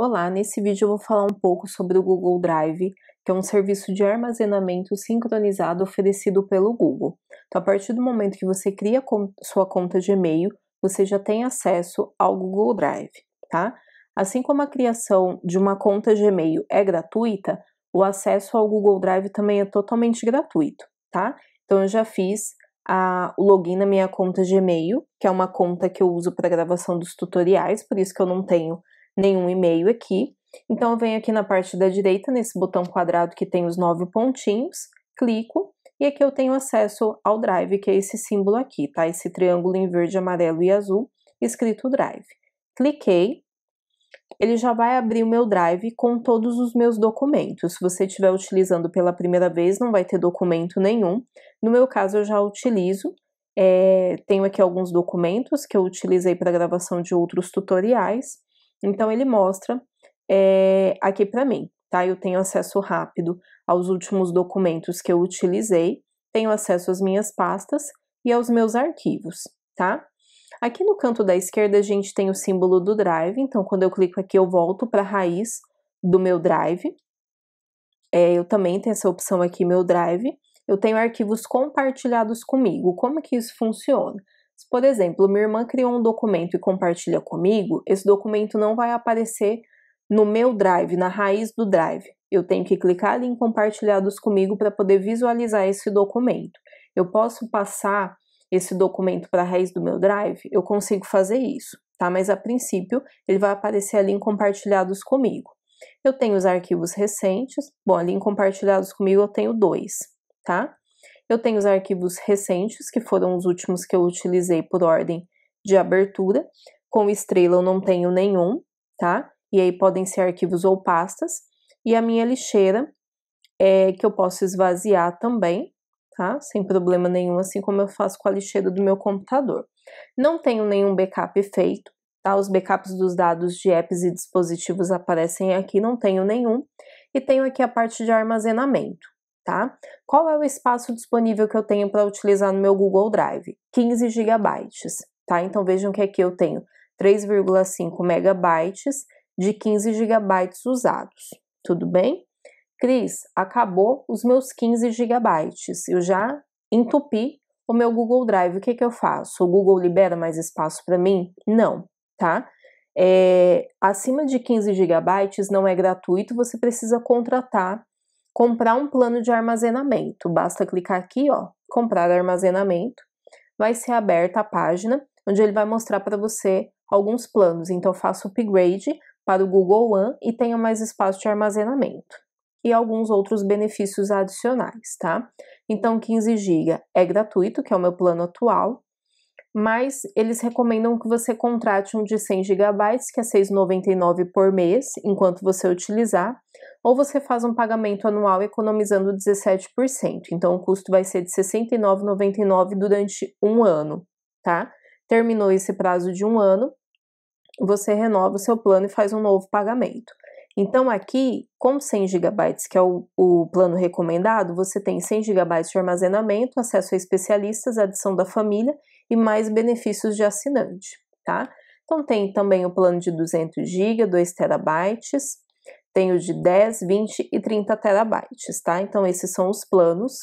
Olá, nesse vídeo eu vou falar um pouco sobre o Google Drive, que é um serviço de armazenamento sincronizado oferecido pelo Google. Então, a partir do momento que você cria sua conta de e-mail, você já tem acesso ao Google Drive, tá? Assim como a criação de uma conta Gmail é gratuita, o acesso ao Google Drive também é totalmente gratuito, tá? Então, eu já fiz o login na minha conta Gmail, que é uma conta que eu uso para gravação dos tutoriais, por isso que eu não tenho nenhum e-mail aqui. Então, eu venho aqui na parte da direita, nesse botão quadrado que tem os nove pontinhos, clico e aqui eu tenho acesso ao Drive, que é esse símbolo aqui, tá? Esse triângulo em verde, amarelo e azul, escrito Drive. Cliquei, ele já vai abrir o meu Drive com todos os meus documentos. Se você estiver utilizando pela primeira vez, não vai ter documento nenhum. No meu caso, eu já utilizo. É, tenho aqui alguns documentos que eu utilizei para gravação de outros tutoriais. Então ele mostra é, aqui para mim, tá? Eu tenho acesso rápido aos últimos documentos que eu utilizei, tenho acesso às minhas pastas e aos meus arquivos, tá? Aqui no canto da esquerda a gente tem o símbolo do Drive, então quando eu clico aqui eu volto para a raiz do meu Drive. É, eu também tenho essa opção aqui, meu Drive. Eu tenho arquivos compartilhados comigo. Como que isso funciona? Se, por exemplo, minha irmã criou um documento e compartilha comigo, esse documento não vai aparecer no meu drive, na raiz do drive. Eu tenho que clicar ali em compartilhados comigo para poder visualizar esse documento. Eu posso passar esse documento para a raiz do meu drive? Eu consigo fazer isso, tá? Mas a princípio, ele vai aparecer ali em compartilhados comigo. Eu tenho os arquivos recentes, bom, ali em compartilhados comigo eu tenho dois, tá? Eu tenho os arquivos recentes, que foram os últimos que eu utilizei por ordem de abertura. Com estrela eu não tenho nenhum, tá? E aí podem ser arquivos ou pastas. E a minha lixeira, é, que eu posso esvaziar também, tá? Sem problema nenhum, assim como eu faço com a lixeira do meu computador. Não tenho nenhum backup feito, tá? Os backups dos dados de apps e dispositivos aparecem aqui, não tenho nenhum. E tenho aqui a parte de armazenamento tá? Qual é o espaço disponível que eu tenho para utilizar no meu Google Drive? 15 GB, tá? Então vejam que aqui é eu tenho 3,5 megabytes de 15 gigabytes usados. Tudo bem? Cris, acabou os meus 15 gigabytes. Eu já entupi o meu Google Drive. O que, que eu faço? O Google libera mais espaço para mim? Não, tá? É, acima de 15 gigabytes não é gratuito, você precisa contratar comprar um plano de armazenamento. Basta clicar aqui, ó, comprar armazenamento. Vai ser aberta a página onde ele vai mostrar para você alguns planos. Então, faço upgrade para o Google One e tenho mais espaço de armazenamento. E alguns outros benefícios adicionais, tá? Então, 15 GB é gratuito, que é o meu plano atual mas eles recomendam que você contrate um de 100 GB, que é 6,99 por mês, enquanto você utilizar, ou você faz um pagamento anual economizando 17%. Então o custo vai ser de R$ 69,99 durante um ano, tá? Terminou esse prazo de um ano, você renova o seu plano e faz um novo pagamento. Então, aqui, com 100 GB, que é o, o, plano recomendado, você tem 100 GB de armazenamento, acesso a especialistas, adição da família e mais benefícios de assinante, tá? Então tem também o plano de 200 GB, 2 terabytes, tem o de 10, 20 e 30 terabytes, tá? Então esses são os planos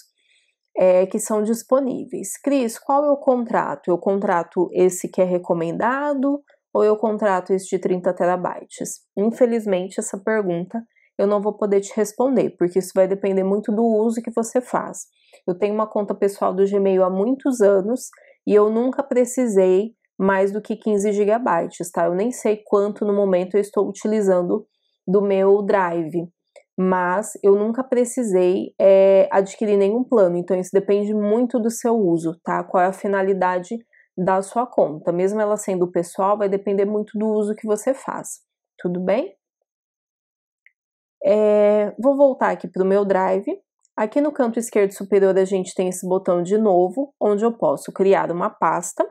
é, que são disponíveis. Cris, qual é o contrato? Eu contrato esse que é recomendado ou eu contrato esse de 30 terabytes? Infelizmente, essa pergunta eu não vou poder te responder, porque isso vai depender muito do uso que você faz. Eu tenho uma conta pessoal do Gmail há muitos anos e eu nunca precisei mais do que 15 gigabytes, tá? Eu nem sei quanto no momento eu estou utilizando do meu drive, mas eu nunca precisei é, adquirir nenhum plano, então isso depende muito do seu uso, tá? Qual é a finalidade da sua conta, mesmo ela sendo pessoal, vai depender muito do uso que você faz, tudo bem? É, vou voltar aqui para o meu drive Aqui no canto esquerdo superior a gente tem esse botão de novo, onde eu posso criar uma pasta,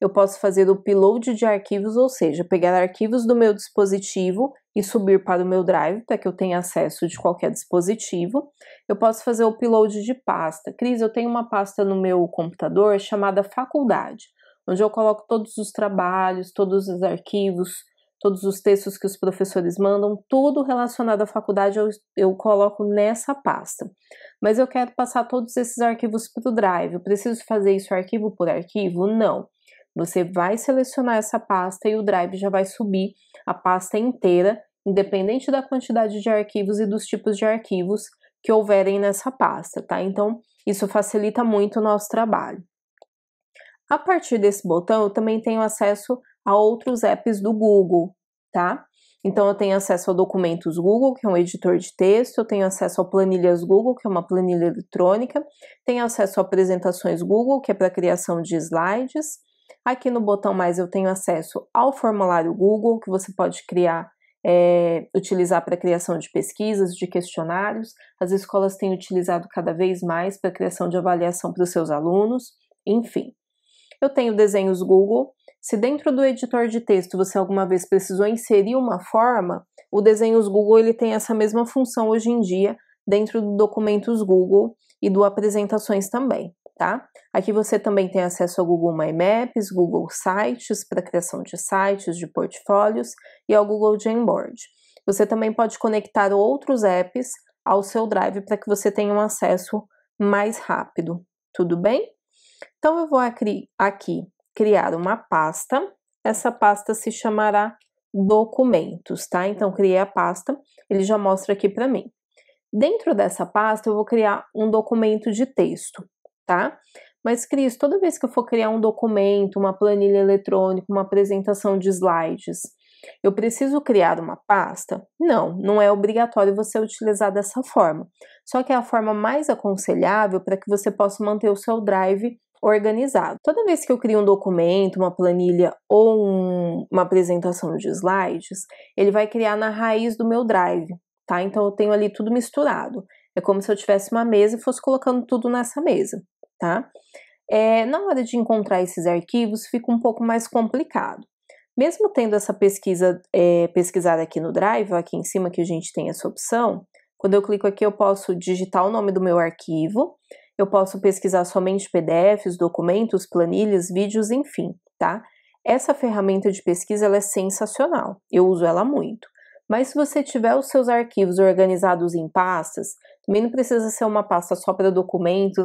eu posso fazer o upload de arquivos, ou seja, pegar arquivos do meu dispositivo e subir para o meu drive, para que eu tenha acesso de qualquer dispositivo. Eu posso fazer o upload de pasta. Cris, eu tenho uma pasta no meu computador chamada faculdade, onde eu coloco todos os trabalhos, todos os arquivos, todos os textos que os professores mandam, tudo relacionado à faculdade eu, eu coloco nessa pasta. Mas eu quero passar todos esses arquivos para o Drive. Eu preciso fazer isso arquivo por arquivo? Não. Você vai selecionar essa pasta e o Drive já vai subir a pasta inteira, independente da quantidade de arquivos e dos tipos de arquivos que houverem nessa pasta, tá? Então, isso facilita muito o nosso trabalho. A partir desse botão, eu também tenho acesso a outros apps do Google, tá? Então eu tenho acesso a documentos Google, que é um editor de texto, eu tenho acesso a planilhas Google, que é uma planilha eletrônica, tenho acesso a apresentações Google, que é para criação de slides. Aqui no botão mais eu tenho acesso ao formulário Google, que você pode criar, é, utilizar para criação de pesquisas, de questionários. As escolas têm utilizado cada vez mais para criação de avaliação para os seus alunos, enfim. Eu tenho desenhos Google, se dentro do editor de texto você alguma vez precisou inserir uma forma, o Desenhos Google ele tem essa mesma função hoje em dia dentro do Documentos Google e do Apresentações também, tá? Aqui você também tem acesso ao Google My Maps, Google Sites para criação de sites, de portfólios e ao Google Jamboard. Você também pode conectar outros apps ao seu Drive para que você tenha um acesso mais rápido, tudo bem? Então eu vou aqui criar uma pasta. Essa pasta se chamará documentos, tá? Então, criei a pasta, ele já mostra aqui para mim. Dentro dessa pasta, eu vou criar um documento de texto, tá? Mas, Cris, toda vez que eu for criar um documento, uma planilha eletrônica, uma apresentação de slides, eu preciso criar uma pasta? Não, não é obrigatório você utilizar dessa forma. Só que é a forma mais aconselhável para que você possa manter o seu drive organizado. Toda vez que eu crio um documento, uma planilha ou um, uma apresentação de slides, ele vai criar na raiz do meu drive, tá? Então eu tenho ali tudo misturado. É como se eu tivesse uma mesa e fosse colocando tudo nessa mesa, tá? É, na hora de encontrar esses arquivos fica um pouco mais complicado. Mesmo tendo essa pesquisa é, pesquisada aqui no Drive, aqui em cima que a gente tem essa opção, quando eu clico aqui eu posso digitar o nome do meu arquivo, eu posso pesquisar somente PDFs, documentos, planilhas, vídeos, enfim, tá? Essa ferramenta de pesquisa ela é sensacional, eu uso ela muito. Mas se você tiver os seus arquivos organizados em pastas, também não precisa ser uma pasta só para documentos,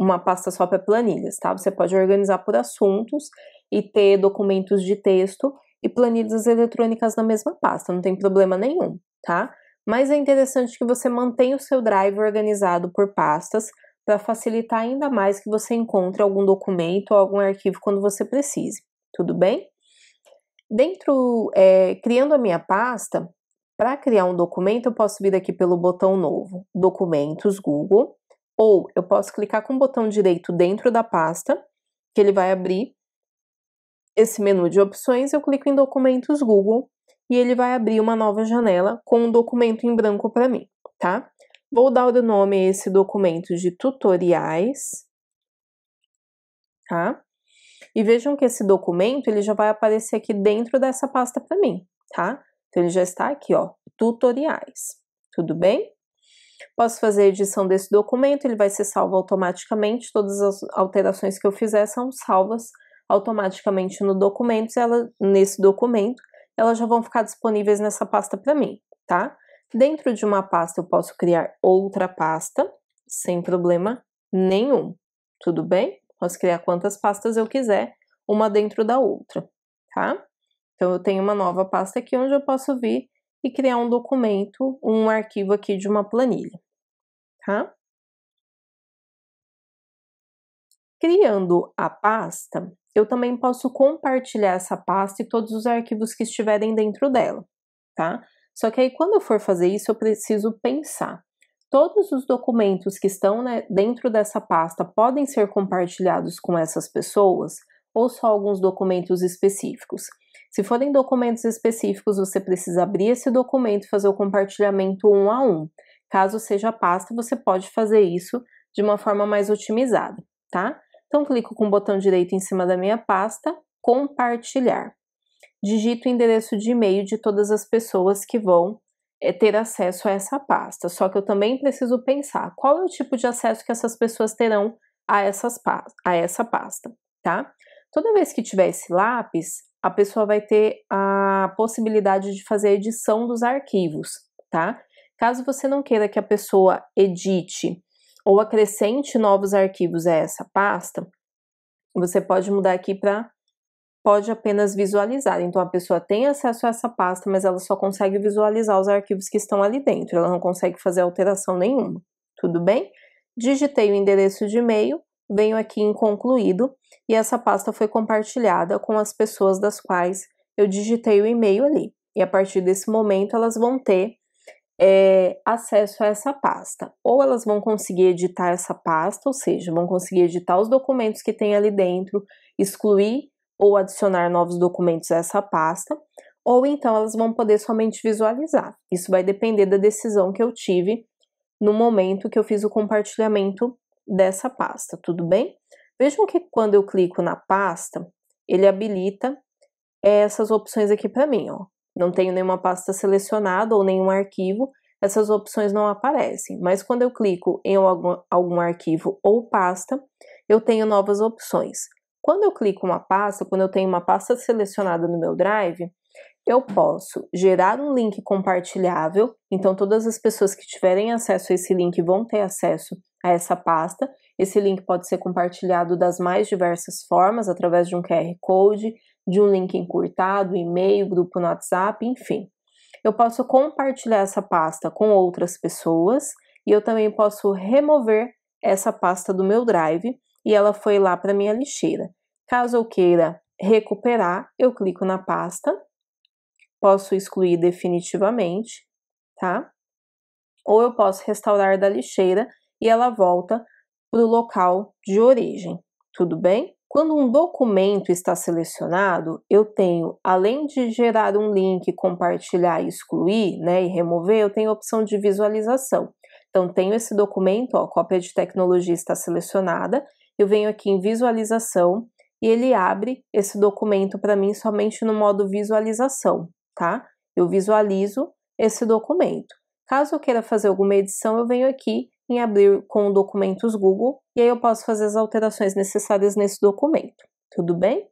uma pasta só para planilhas, tá? Você pode organizar por assuntos e ter documentos de texto e planilhas eletrônicas na mesma pasta, não tem problema nenhum, tá? Mas é interessante que você mantenha o seu drive organizado por pastas para facilitar ainda mais que você encontre algum documento ou algum arquivo quando você precise, tudo bem? Dentro, é, criando a minha pasta, para criar um documento, eu posso vir aqui pelo botão novo, Documentos Google, ou eu posso clicar com o botão direito dentro da pasta, que ele vai abrir esse menu de opções, eu clico em Documentos Google e ele vai abrir uma nova janela com um documento em branco para mim, tá? Vou dar o nome a esse documento de tutoriais, tá? E vejam que esse documento, ele já vai aparecer aqui dentro dessa pasta para mim, tá? Então, ele já está aqui, ó, tutoriais, tudo bem? Posso fazer a edição desse documento, ele vai ser salvo automaticamente, todas as alterações que eu fizer são salvas automaticamente no documento, ela, nesse documento, elas já vão ficar disponíveis nessa pasta para mim, tá? Dentro de uma pasta, eu posso criar outra pasta sem problema nenhum. Tudo bem? Posso criar quantas pastas eu quiser, uma dentro da outra, tá? Então, eu tenho uma nova pasta aqui onde eu posso vir e criar um documento, um arquivo aqui de uma planilha, tá? Criando a pasta, eu também posso compartilhar essa pasta e todos os arquivos que estiverem dentro dela, tá? Só que aí, quando eu for fazer isso, eu preciso pensar. Todos os documentos que estão né, dentro dessa pasta podem ser compartilhados com essas pessoas ou só alguns documentos específicos? Se forem documentos específicos, você precisa abrir esse documento e fazer o compartilhamento um a um. Caso seja pasta, você pode fazer isso de uma forma mais otimizada, tá? Então, clico com o botão direito em cima da minha pasta, compartilhar digito o endereço de e-mail de todas as pessoas que vão é, ter acesso a essa pasta. Só que eu também preciso pensar qual é o tipo de acesso que essas pessoas terão a, essas, a essa pasta, tá? Toda vez que tiver esse lápis, a pessoa vai ter a possibilidade de fazer a edição dos arquivos, tá? Caso você não queira que a pessoa edite ou acrescente novos arquivos a essa pasta, você pode mudar aqui para pode apenas visualizar. Então a pessoa tem acesso a essa pasta, mas ela só consegue visualizar os arquivos que estão ali dentro. Ela não consegue fazer alteração nenhuma. Tudo bem? Digitei o endereço de e-mail, venho aqui em concluído e essa pasta foi compartilhada com as pessoas das quais eu digitei o e-mail ali. E a partir desse momento elas vão ter é, acesso a essa pasta. Ou elas vão conseguir editar essa pasta, ou seja, vão conseguir editar os documentos que tem ali dentro, excluir ou adicionar novos documentos a essa pasta, ou então elas vão poder somente visualizar. Isso vai depender da decisão que eu tive no momento que eu fiz o compartilhamento dessa pasta, tudo bem? Vejam que quando eu clico na pasta, ele habilita essas opções aqui para mim, ó. Não tenho nenhuma pasta selecionada ou nenhum arquivo, essas opções não aparecem. Mas quando eu clico em algum, algum arquivo ou pasta, eu tenho novas opções. Quando eu clico uma pasta, quando eu tenho uma pasta selecionada no meu Drive, eu posso gerar um link compartilhável, então todas as pessoas que tiverem acesso a esse link vão ter acesso a essa pasta. Esse link pode ser compartilhado das mais diversas formas, através de um QR Code, de um link encurtado, e-mail, grupo no WhatsApp, enfim. Eu posso compartilhar essa pasta com outras pessoas e eu também posso remover essa pasta do meu Drive e ela foi lá para minha lixeira. Caso eu queira recuperar, eu clico na pasta, posso excluir definitivamente, tá? Ou eu posso restaurar da lixeira e ela volta para o local de origem, tudo bem? Quando um documento está selecionado, eu tenho, além de gerar um link, compartilhar e excluir, né, e remover, eu tenho a opção de visualização. Então, tenho esse documento, ó, cópia de tecnologia está selecionada, eu venho aqui em visualização, e ele abre esse documento para mim somente no modo visualização, tá? Eu visualizo esse documento. Caso eu queira fazer alguma edição, eu venho aqui em abrir com documentos Google e aí eu posso fazer as alterações necessárias nesse documento. Tudo bem?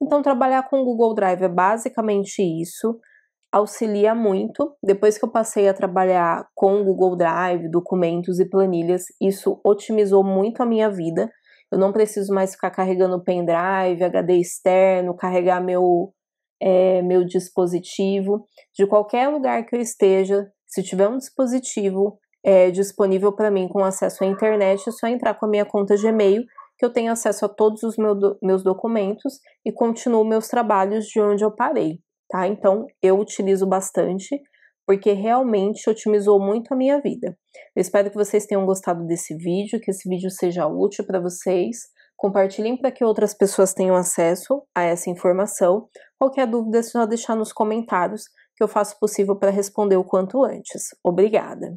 Então trabalhar com o Google Drive é basicamente isso. Auxilia muito. Depois que eu passei a trabalhar com o Google Drive, documentos e planilhas, isso otimizou muito a minha vida, eu não preciso mais ficar carregando pendrive, HD externo, carregar meu, é, meu dispositivo. De qualquer lugar que eu esteja, se tiver um dispositivo é, disponível para mim com acesso à internet, é só entrar com a minha conta Gmail, que eu tenho acesso a todos os meu meus documentos e continuo meus trabalhos de onde eu parei. Tá? Então, eu utilizo bastante porque realmente otimizou muito a minha vida. Eu espero que vocês tenham gostado desse vídeo, que esse vídeo seja útil para vocês. Compartilhem para que outras pessoas tenham acesso a essa informação. Qualquer dúvida é só deixar nos comentários que eu faço possível para responder o quanto antes. Obrigada!